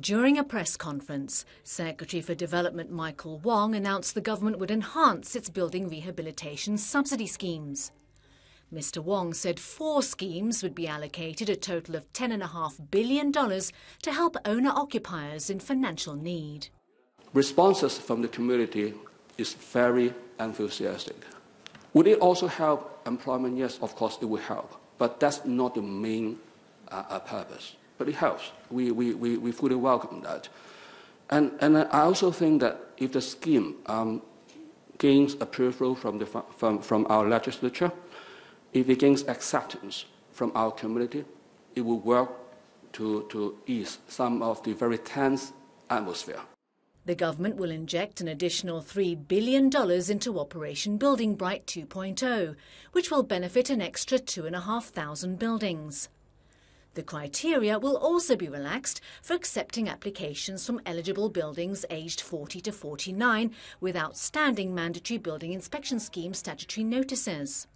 During a press conference, Secretary for Development Michael Wong announced the government would enhance its building rehabilitation subsidy schemes. Mr. Wong said four schemes would be allocated a total of $10.5 billion to help owner occupiers in financial need. Responses from the community is very enthusiastic. Would it also help employment? Yes, of course it will help, but that's not the main uh, uh purpose but it helps. We, we, we, we fully welcome that. And, and I also think that if the scheme um, gains approval from, the, from, from our legislature, if it gains acceptance from our community, it will work to, to ease some of the very tense atmosphere. The government will inject an additional $3 billion into Operation Building Bright 2.0, which will benefit an extra 2,500 buildings. The criteria will also be relaxed for accepting applications from eligible buildings aged 40 to 49 with outstanding mandatory building inspection scheme statutory notices.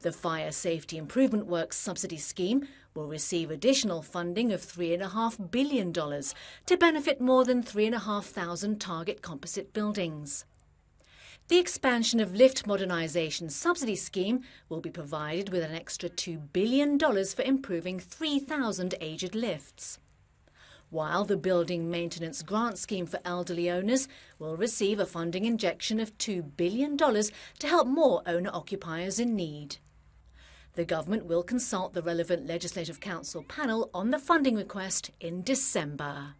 The Fire Safety Improvement Works subsidy scheme will receive additional funding of $3.5 billion to benefit more than 3,500 target composite buildings. The expansion of lift modernisation subsidy scheme will be provided with an extra $2 billion for improving 3,000 aged lifts. While the Building Maintenance Grant Scheme for elderly owners will receive a funding injection of $2 billion to help more owner occupiers in need. The government will consult the relevant Legislative Council panel on the funding request in December.